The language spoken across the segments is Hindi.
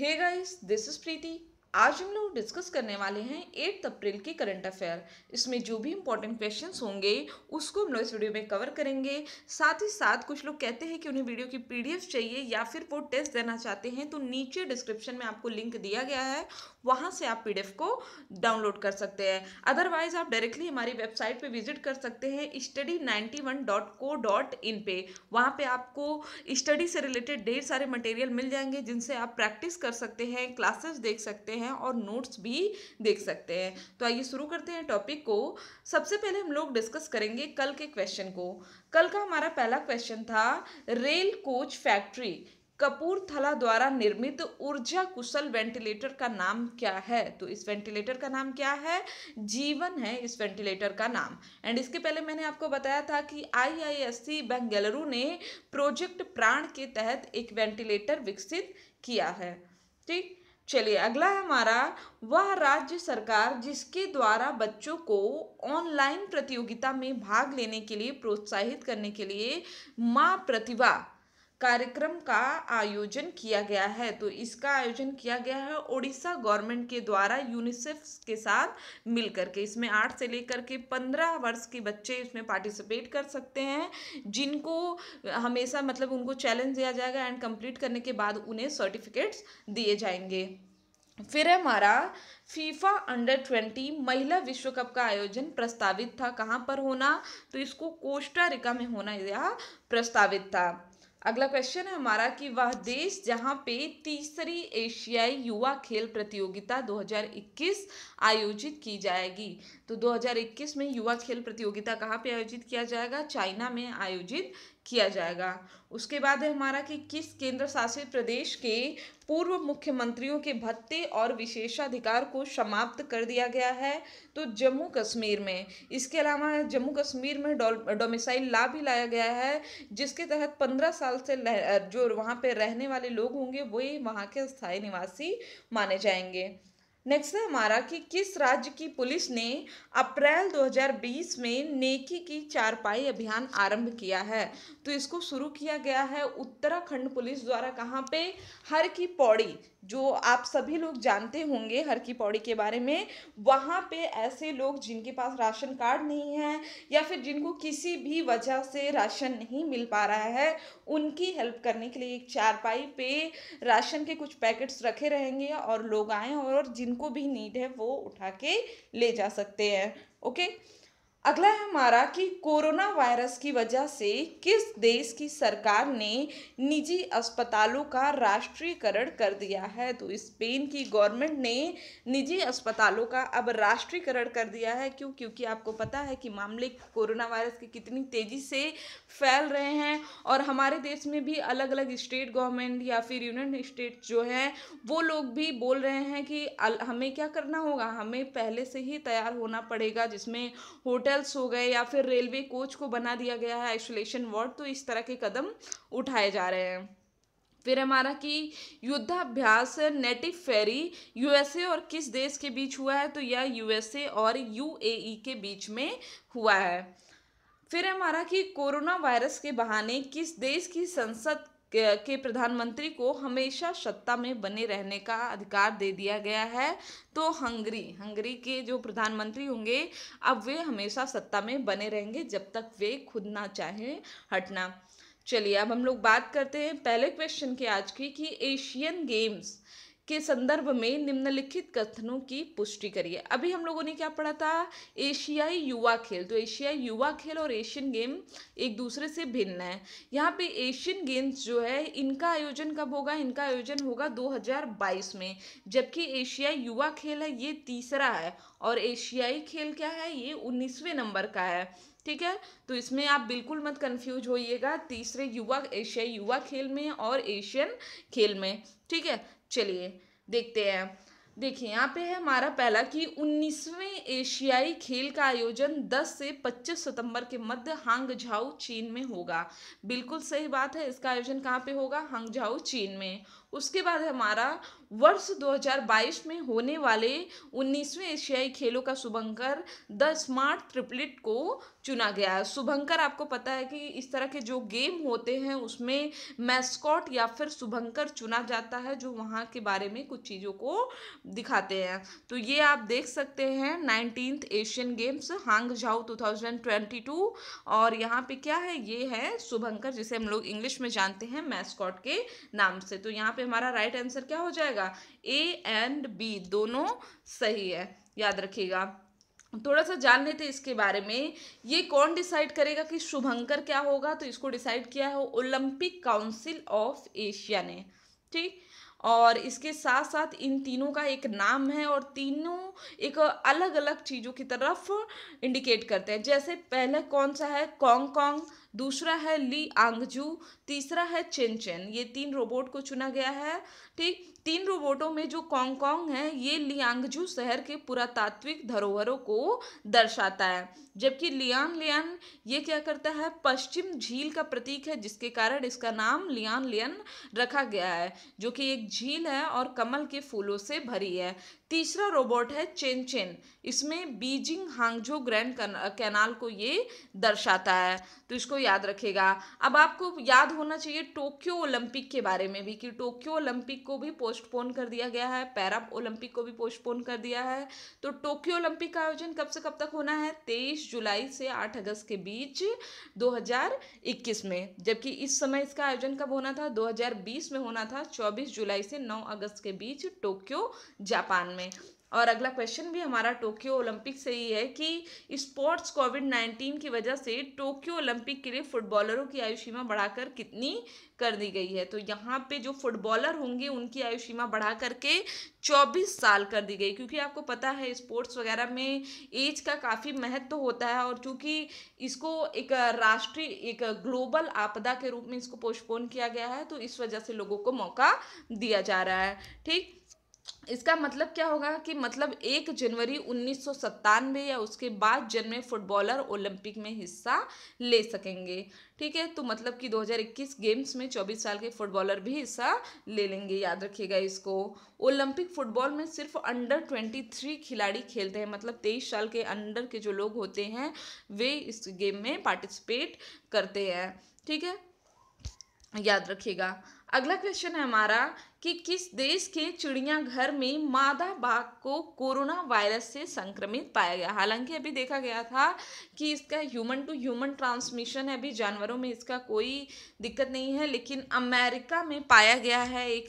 hey guys this is Preeti आज हम लोग डिस्कस करने वाले हैं एट्थ अप्रैल के करंट अफेयर इसमें जो भी इंपॉर्टेंट क्वेश्चंस होंगे उसको हम लोग इस वीडियो में कवर करेंगे साथ ही साथ कुछ लोग कहते हैं कि उन्हें वीडियो की पीडीएफ चाहिए या फिर वो टेस्ट देना चाहते हैं तो नीचे डिस्क्रिप्शन में आपको लिंक दिया गया है वहाँ से आप पीडीएफ को डाउनलोड कर सकते हैं अदरवाइज आप डायरेक्टली हमारी वेबसाइट पे विजिट कर सकते हैं study ninety one dot co dot in पे वहाँ पे आपको स्टडी से रिलेटेड ढेर सारे मटेरियल मिल जाएंगे जिनसे आप प्रैक्टिस कर सकते हैं क्लासेस देख सकते हैं और नोट्स भी देख सकते हैं तो आइए शुरू करते हैं टॉपिक को सबसे पहले हम लोग डिस्कस करेंगे कल के क्वेश्चन को कल का हमारा पहला क्वेश्चन था रेल कोच फैक्ट्री कपूरथला द्वारा निर्मित ऊर्जा कुशल वेंटिलेटर का नाम क्या है तो इस वेंटिलेटर का नाम क्या है जीवन है इस वेंटिलेटर का नाम एंड इसके पहले मैंने आपको बताया था कि आईआईएससी बेंगलुरु ने प्रोजेक्ट प्राण के तहत एक वेंटिलेटर विकसित किया है ठीक चलिए अगला है हमारा वह राज्य सरकार जिसके द्वारा बच्चों को ऑनलाइन प्रतियोगिता में भाग लेने के लिए प्रोत्साहित करने के लिए माँ प्रतिभा कार्यक्रम का आयोजन किया गया है तो इसका आयोजन किया गया है ओडिशा गवर्नमेंट के द्वारा यूनिसेफ के साथ मिल के इसमें आठ से लेकर के पंद्रह वर्ष के बच्चे इसमें पार्टिसिपेट कर सकते हैं जिनको हमेशा मतलब उनको चैलेंज दिया जाएगा एंड कंप्लीट करने के बाद उन्हें सर्टिफिकेट्स दिए जाएंगे फिर हमारा फीफा अंडर ट्वेंटी महिला विश्व कप का आयोजन प्रस्तावित था कहाँ पर होना तो इसको कोस्टा रिका में होना यह प्रस्तावित था अगला क्वेश्चन है हमारा कि वह देश जहां पे तीसरी एशियाई युवा खेल प्रतियोगिता 2021 आयोजित की जाएगी तो 2021 में युवा खेल प्रतियोगिता कहाँ पे आयोजित किया जाएगा चाइना में आयोजित किया जाएगा उसके बाद है हमारा कि किस केंद्र शासित प्रदेश के पूर्व मुख्यमंत्रियों के भत्ते और विशेषाधिकार को समाप्त कर दिया गया है तो जम्मू कश्मीर में इसके अलावा जम्मू कश्मीर में डोमिसाइल ला भी लाया गया है जिसके तहत पंद्रह साल से जो वहाँ पे रहने वाले लोग होंगे वही वहाँ के स्थायी निवासी माने जाएंगे नेक्स्ट है हमारा कि किस राज्य की पुलिस ने अप्रैल 2020 में नेकी की चारपाई अभियान आरंभ किया है तो इसको शुरू किया गया है उत्तराखंड पुलिस द्वारा कहाँ पे हर की पौड़ी जो आप सभी लोग जानते होंगे हर की पौड़ी के बारे में वहाँ पे ऐसे लोग जिनके पास राशन कार्ड नहीं है या फिर जिनको किसी भी वजह से राशन नहीं मिल पा रहा है उनकी हेल्प करने के लिए एक चारपाई पे राशन के कुछ पैकेट्स रखे रहेंगे और लोग आएँ और जिनको भी नीड है वो उठा के ले जा सकते हैं ओके अगला है हमारा कि कोरोना वायरस की वजह से किस देश की सरकार ने निजी अस्पतालों का राष्ट्रीयकरण कर दिया है तो स्पेन की गवर्नमेंट ने निजी अस्पतालों का अब राष्ट्रीयकरण कर दिया है क्यों क्योंकि आपको पता है कि मामले कोरोना वायरस के कितनी तेज़ी से फैल रहे हैं और हमारे देश में भी अलग अलग स्टेट गवर्नमेंट या फिर यूनियन स्टेट जो हैं वो लोग भी बोल रहे हैं कि हमें क्या करना होगा हमें पहले से ही तैयार होना पड़ेगा जिसमें होटल होटल्स हो गए या फिर रेलवे कोच को बना दिया गया है आइसोलेशन वार्ड तो इस तरह के कदम उठाए जा रहे हैं फिर हमारा कि युद्धाभ्यास नेटिव फेरी यूएसए और किस देश के बीच हुआ है तो यह यूएसए और यूएई e के बीच में हुआ है फिर हमारा कि कोरोना वायरस के बहाने किस देश की संसद के प्रधानमंत्री को हमेशा सत्ता में बने रहने का अधिकार दे दिया गया है तो हंगरी हंगरी के जो प्रधानमंत्री होंगे अब वे हमेशा सत्ता में बने रहेंगे जब तक वे खुद ना चाहें हटना चलिए अब हम लोग बात करते हैं पहले क्वेश्चन के आज की कि एशियन गेम्स के संदर्भ में निम्नलिखित कथनों की पुष्टि करिए अभी हम लोगों ने क्या पढ़ा था एशियाई युवा खेल तो एशियाई युवा खेल और एशियन गेम एक दूसरे से भिन्न है यहाँ पे एशियन गेम्स जो है इनका आयोजन कब होगा इनका आयोजन होगा 2022 में जबकि एशियाई युवा खेल है ये तीसरा है और एशियाई खेल क्या है ये उन्नीसवें नंबर का है ठीक है तो इसमें आप बिल्कुल मत कंफ्यूज होइएगा तीसरे युवा एशियाई युवा खेल में और एशियन खेल में ठीक है चलिए देखते हैं देखिए यहाँ पे है हमारा पहला कि उन्नीसवें एशियाई खेल का आयोजन 10 से 25 सितंबर के मध्य हांगझाऊ चीन में होगा बिल्कुल सही बात है इसका आयोजन कहाँ पे होगा हांगझाऊ चीन में उसके बाद हमारा वर्ष 2022 में होने वाले 19वें एशियाई खेलों का शुभंकर द स्मार्ट ट्रिपलेट को चुना गया है शुभंकर आपको पता है कि इस तरह के जो गेम होते हैं उसमें मैस्कॉट या फिर शुभंकर चुना जाता है जो वहाँ के बारे में कुछ चीज़ों को दिखाते हैं तो ये आप देख सकते हैं nineteen Asian games Hangzhou और यहाँ पर क्या है ये है शुभंकर जिसे हम लोग इंग्लिश में जानते हैं मैस्कॉट के नाम से तो यहाँ पर हमारा राइट आंसर क्या हो जाएगा जाएगा ए एंड बी दोनों सही है याद रखिएगा थोड़ा सा जान लेते इसके बारे में ये कौन डिसाइड करेगा कि शुभंकर क्या होगा तो इसको डिसाइड किया है ओलंपिक काउंसिल ऑफ एशिया ने ठीक और इसके साथ साथ इन तीनों का एक नाम है और तीनों एक अलग अलग चीज़ों की तरफ इंडिकेट करते हैं जैसे पहले कौन सा है कॉन्ग कॉन्ग दूसरा है ली आंगजू तीसरा है चेन चेन ये तीन रोबोट को चुना गया है ठीक तीन रोबोटों में जो कॉन्ग है ये लियांगजू शहर के पुरातात्विक धरोहरों को दर्शाता है जबकि लियान लियन ये क्या करता है पश्चिम झील का प्रतीक है जिसके कारण इसका नाम लियान लियन रखा गया है जो कि एक झील है और कमल के फूलों से भरी है तीसरा रोबोट है चेन चेन इसमें बीजिंग हांगझो ग्रैंड कैनाल को ये दर्शाता है तो इसको याद रखेगा अब आपको याद होना चाहिए टोक्यो ओलंपिक के बारे में भी कि टोक्यो ओलंपिक को भी पोस्टपोन कर दिया गया है पैरा ओलंपिक को भी पोस्टपोन कर दिया है तो टोक्यो ओलंपिक का आयोजन कब से कब तक होना है तेईस जुलाई से आठ अगस्त के बीच दो में जबकि इस समय इसका आयोजन कब होना था दो में होना था चौबीस जुलाई से नौ अगस्त के बीच टोक्यो जापान में और अगला क्वेश्चन भी हमारा टोक्यो ओलंपिक से ही है कि स्पोर्ट्स कोविड नाइन्टीन की वजह से टोक्यो ओलंपिक के लिए फुटबॉलरों की आयु सीमा बढ़ाकर कितनी कर दी गई है तो यहाँ पे जो फुटबॉलर होंगे उनकी आयु सीमा बढ़ा करके चौबीस साल कर दी गई क्योंकि आपको पता है स्पोर्ट्स वगैरह में एज का काफ़ी महत्व तो होता है और चूँकि इसको एक राष्ट्रीय एक ग्लोबल आपदा के रूप में इसको पोस्टपोन किया गया है तो इस वजह से लोगों को मौका दिया जा रहा है ठीक इसका मतलब क्या होगा कि मतलब एक जनवरी उन्नीस या उसके बाद जन्मे फुटबॉलर ओलंपिक में हिस्सा ले सकेंगे ठीक है तो मतलब कि 2021 गेम्स में 24 साल के फुटबॉलर भी हिस्सा ले लेंगे याद रखिएगा इसको ओलंपिक फुटबॉल में सिर्फ अंडर 23 खिलाड़ी खेलते हैं मतलब 23 साल के अंडर के जो लोग होते हैं वे इस गेम में पार्टिसिपेट करते हैं ठीक है याद रखिएगा अगला क्वेश्चन है हमारा कि किस देश के चिड़ियाघर में मादा बाघ को कोरोना वायरस से संक्रमित पाया गया हालांकि अभी देखा गया था कि इसका ह्यूमन टू ह्यूमन ट्रांसमिशन है अभी जानवरों में इसका कोई दिक्कत नहीं है लेकिन अमेरिका में पाया गया है एक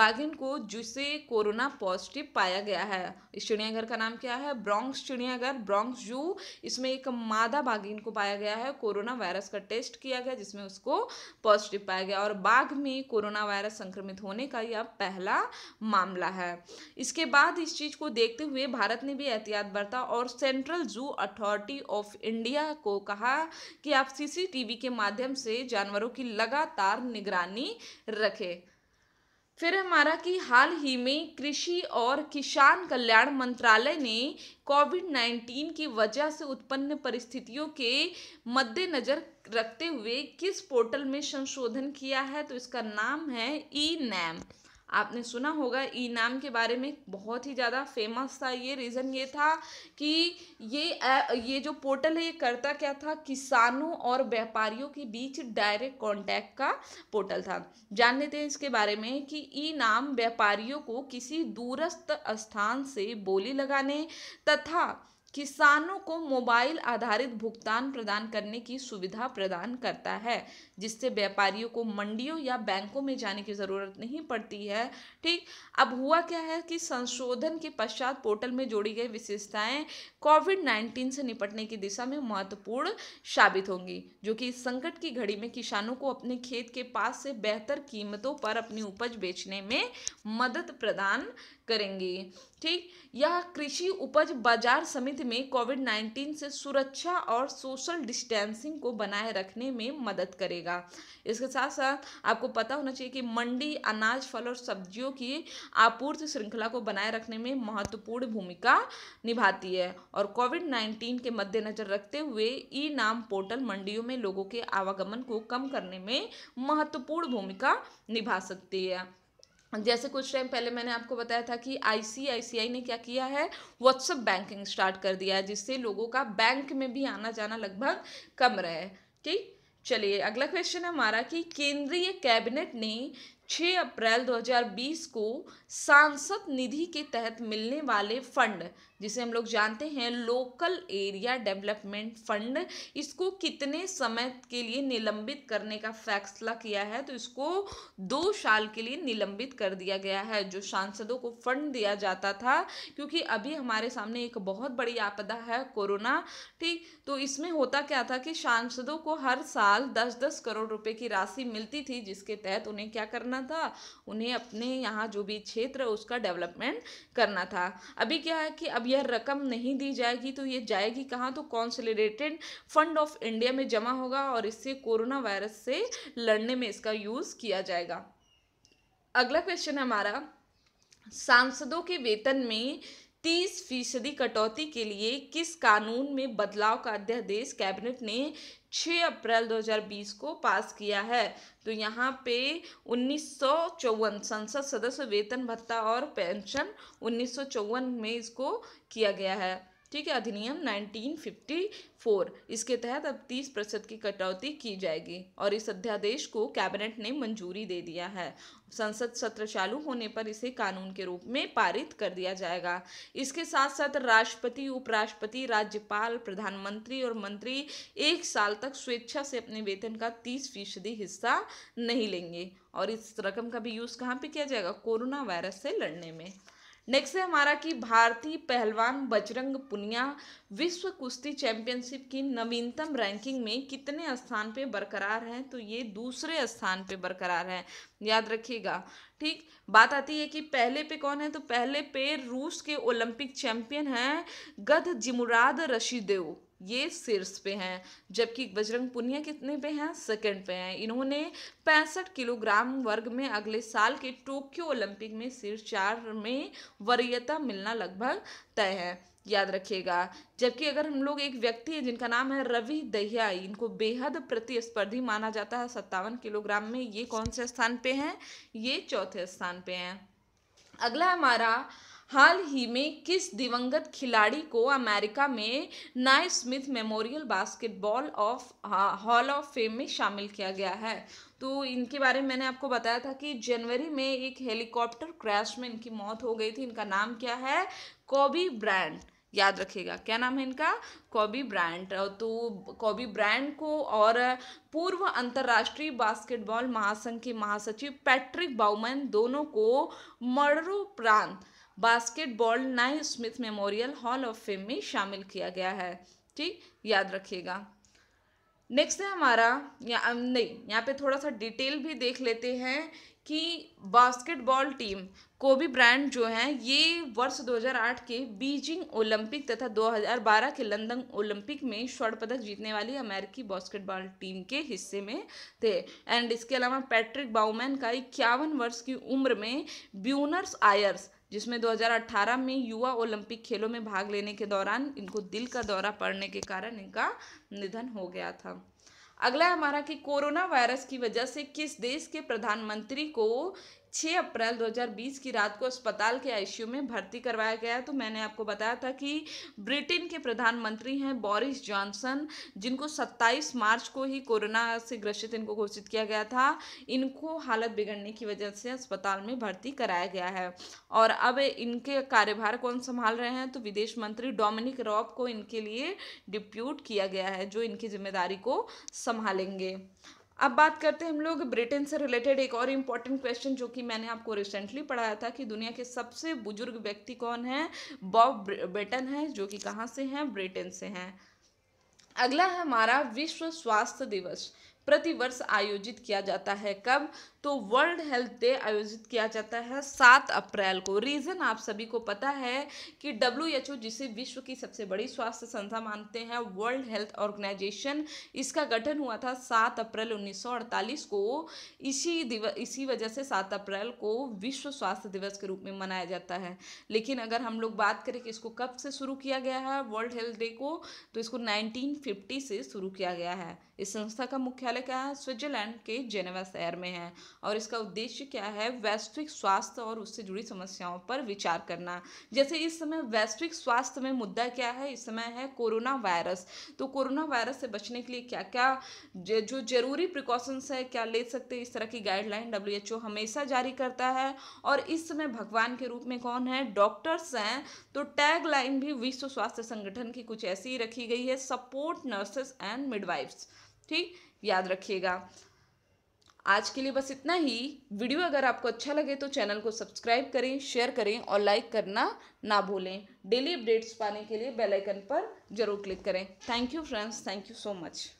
बाघिन को जिसे कोरोना पॉजिटिव पाया गया है इस चिड़ियाघर का नाम क्या है ब्रॉन्क्स चिड़ियाघर ब्रॉन्क्स जू इसमें एक मादा बाघिन को पाया गया है कोरोना वायरस का टेस्ट किया गया जिसमें उसको पॉजिटिव पाया गया और बाघ में कोरोना वायरस संक्रमित होने का का यह पहला मामला है इसके बाद इस चीज़ को देखते हुए भारत ने भी एहतियात बरता और central zoo authority of India को कहा कि आप सीसीटीवी के माध्यम से जानवरों की लगातार निगरानी रखें फिर हमारा कि हाल ही में कृषि और किसान कल्याण मंत्रालय ने कोविड नाइन्टीन की वजह से उत्पन्न परिस्थितियों के मद्देनज़र रखते हुए किस पोर्टल में संशोधन किया है तो इसका नाम है ई नैम आपने सुना होगा ई नाम के बारे में बहुत ही ज़्यादा फेमस था ये रीज़न ये था कि ये ये जो पोर्टल है ये करता क्या था किसानों और व्यापारियों के बीच डायरेक्ट कांटेक्ट का पोर्टल था जान लेते हैं इसके बारे में कि ई नाम व्यापारियों को किसी दूरस्थ स्थान से बोली लगाने तथा किसानों को मोबाइल आधारित भुगतान प्रदान करने की सुविधा प्रदान करता है जिससे व्यापारियों को मंडियों या बैंकों में जाने की ज़रूरत नहीं पड़ती है ठीक अब हुआ क्या है कि संशोधन के पश्चात पोर्टल में जोड़ी गई विशेषताएं कोविड नाइन्टीन से निपटने की दिशा में महत्वपूर्ण साबित होंगी जो कि इस संकट की घड़ी में किसानों को अपने खेत के पास से बेहतर कीमतों पर अपनी उपज बेचने में मदद प्रदान करेंगी ठीक यह कृषि उपज बाजार समिति हेल्थ में कोविड 19 से सुरक्षा और सोशल डिस्टेंसिंग को बनाए रखने में मदद करेगा इसके साथ साथ आपको पता होना चाहिए कि मंडी अनाज फल और सब्जियों की आपूर्ति श्रृंखला को बनाए रखने में महत्वपूर्ण भूमिका निभाती है और कोविड 19 के मद्देनजर रखते हुए ई नाम पोर्टल मंडियों में लोगों के आवागमन को कम करने में महत्वपूर्ण भूमिका निभा सकती है जैसे कुछ टाइम पहले मैंने आपको बताया था कि आईसीआईसीआई ने क्या किया है व्हाट्सअप बैंकिंग स्टार्ट कर दिया है जिससे लोगों का बैंक में भी आना जाना लगभग कम रहे ठीक चलिए अगला क्वेश्चन है हमारा कि केंद्रीय कैबिनेट ने 6 अप्रैल 2020 को सांसद निधि के तहत मिलने वाले फंड जिसे हम लोग जानते हैं लोकल एरिया डेवलपमेंट फंड इसको कितने समय के लिए निलंबित करने का फैसला किया है तो इसको दो साल के लिए निलंबित कर दिया गया है जो सांसदों को फंड दिया जाता था क्योंकि अभी हमारे सामने एक बहुत बड़ी आपदा है कोरोना ठीक तो इसमें होता क्या था कि सांसदों को हर साल दस दस करोड़ रुपये की राशि मिलती थी जिसके तहत उन्हें क्या करना था उन्हें अपने यहाँ जो भी क्षेत्र उसका डेवलपमेंट करना था अभी क्या है कि अब यह रकम नहीं दी जाएगी तो ये जाएगी कहाँ तो कॉन्सलिडेटेड फंड ऑफ इंडिया में जमा होगा और इससे कोरोना वायरस से लड़ने में इसका यूज़ किया जाएगा अगला क्वेश्चन हमारा सांसदों के वेतन में तीस फीसदी कटौती के लिए किस कानून में बदलाव का अध्यादेश कैबिनेट ने 6 अप्रैल 2020 को पास किया है तो यहाँ पे उन्नीस संसद सदस्य वेतन भत्ता और पेंशन उन्नीस में इसको किया गया है ठीक है अधिनियम 1954 इसके तहत अब 30 प्रतिशत की कटौती की जाएगी और इस अध्यादेश को कैबिनेट ने मंजूरी दे दिया है संसद सत्र चालू होने पर इसे कानून के रूप में पारित कर दिया जाएगा इसके साथ साथ राष्ट्रपति उपराष्ट्रपति राज्यपाल प्रधानमंत्री और मंत्री एक साल तक स्वेच्छा से अपने वेतन का तीस फीसदी हिस्सा नहीं लेंगे और इस रकम का भी यूज़ कहाँ पर किया जाएगा कोरोना वायरस से लड़ने में नेक्स्ट है हमारा कि भारतीय पहलवान बजरंग पुनिया विश्व कुश्ती चैंपियनशिप की नवीनतम रैंकिंग में कितने स्थान पे बरकरार हैं तो ये दूसरे स्थान पे बरकरार हैं याद रखिएगा ठीक बात आती है कि पहले पे कौन है तो पहले पे रूस के ओलंपिक चैंपियन हैं गद जिमुराद रशीदेव ये शीर्ष पे हैं जबकि बजरंग पुनिया कितने पे हैं सेकंड पे हैं इन्होंने पैंसठ किलोग्राम वर्ग में अगले साल के टोक्यो ओलंपिक में शीर्ष चार में वरीयता मिलना लगभग तय है याद रखिएगा जबकि अगर हम लोग एक व्यक्ति हैं जिनका नाम है रवि दहिया इनको बेहद प्रतिस्पर्धी माना जाता है सत्तावन किलोग्राम में ये कौन से स्थान पे हैं ये चौथे स्थान पे हैं अगला हमारा है हाल ही में किस दिवंगत खिलाड़ी को अमेरिका में Naismith memorial basketball of hall of fame में शामिल किया गया है तो इनके बारे में मैंने आपको बताया था कि जनवरी में एक हेलीकॉप्टर क्रैश में इनकी मौत हो गई थी इनका नाम क्या है कॉबी ब्रांड याद रखिएगा क्या नाम है इनका कॉबी ब्रांड तो कॉबी ब्रांड को और पूर्व अंतर्राष्ट्रीय बास्केटबॉल महासंघ के महासचिव पैट्रिक बाउमन दोनों को मर्डरोपरांत basketball Naismith memorial hall of fame में शामिल किया गया है ठीक याद रखिएगा नेक्स्ट है हमारा या नहीं यहाँ पे थोड़ा सा डिटेल भी देख लेते हैं कि बास्केटबॉल टीम कोबी ब्रांड जो है ये वर्ष 2008 के बीजिंग ओलंपिक तथा 2012 के लंदन ओलंपिक में स्वर्ण पदक जीतने वाली अमेरिकी बास्केटबॉल टीम के हिस्से में थे एंड इसके अलावा पैट्रिक बाउमैन का इक्यावन वर्ष की उम्र में ब्यूनर्स आयर्स जिसमें 2018 में युवा ओलंपिक खेलों में भाग लेने के दौरान इनको दिल का दौरा पड़ने के कारण इनका निधन हो गया था अगला हमारा कि कोरोना वायरस की वजह से किस देश के प्रधानमंत्री को 6 अप्रैल 2020 की रात को अस्पताल के आईसीयू में भर्ती करवाया गया तो मैंने आपको बताया था कि ब्रिटेन के प्रधानमंत्री हैं बोरिस जॉनसन जिनको 27 मार्च को ही कोरोना से ग्रसित इनको घोषित किया गया था इनको हालत बिगड़ने की वजह से अस्पताल में भर्ती कराया गया है और अब इनके कार्यभार कौन संभाल रहे हैं तो विदेश मंत्री डोमिनिक रॉब को इनके लिए डिप्यूट किया गया है जो इनकी जिम्मेदारी को संभालेंगे अब बात करते हैं हम लोग ब्रिटेन से रिलेटेड एक और इम्पॉर्टेंट क्वेश्चन जो कि मैंने आपको रिसेंटली पढ़ाया था कि दुनिया के सबसे बुजुर्ग व्यक्ति कौन है बॉब ब्रिटन है जो कि कहाँ से हैं ब्रिटेन से हैं अगला है हमारा विश्व स्वास्थ्य दिवस प्रतिवर्ष आयोजित किया जाता है कब तो वर्ल्ड हेल्थ डे आयोजित किया जाता है सात अप्रैल को रीज़न आप सभी को पता है कि डब्ल्यू एच ओ जिसे विश्व की सबसे बड़ी स्वास्थ्य संस्था मानते हैं वर्ल्ड हेल्थ ऑर्गेनाइजेशन इसका गठन हुआ था सात अप्रैल 1948 को इसी दिवस इसी वजह से सात अप्रैल को विश्व स्वास्थ्य दिवस के रूप में मनाया जाता है लेकिन अगर हम लोग बात करें कि इसको कब से शुरू किया गया है वर्ल्ड हेल्थ डे को तो इसको फिफ्टी से शुरू किया गया है इस संस्था का मुख्यालय क्या है स्विट्जरलैंड के जेनेवा शहर में है और इसका उद्देश्य क्या है वैश्विक स्वास्थ्य और उससे जुड़ी समस्याओं पर विचार करना जैसे इस समय वैश्विक स्वास्थ्य में मुद्दा क्या है इस समय है कोरोना वायरस तो कोरोना वायरस से बचने के लिए क्या क्या जो जरूरी प्रिकॉशंस है क्या ले सकते हैं इस तरह की गाइडलाइन डब्ल्यू हमेशा जारी करता है और इस समय भगवान के रूप में कौन है डॉक्टर्स हैं तो टैगलाइन भी विश्व स्वास्थ्य संगठन की कुछ ऐसी ही रखी गई है सपोर्ट नर्सेस एंड मिडवाइफ्स ठीक याद रखिएगा आज के लिए बस इतना ही वीडियो अगर आपको अच्छा लगे तो चैनल को सब्सक्राइब करें शेयर करें और लाइक करना ना भूलें डेली अपडेट्स पाने के लिए बेल आइकन पर जरूर क्लिक करें thank you friends thank you so much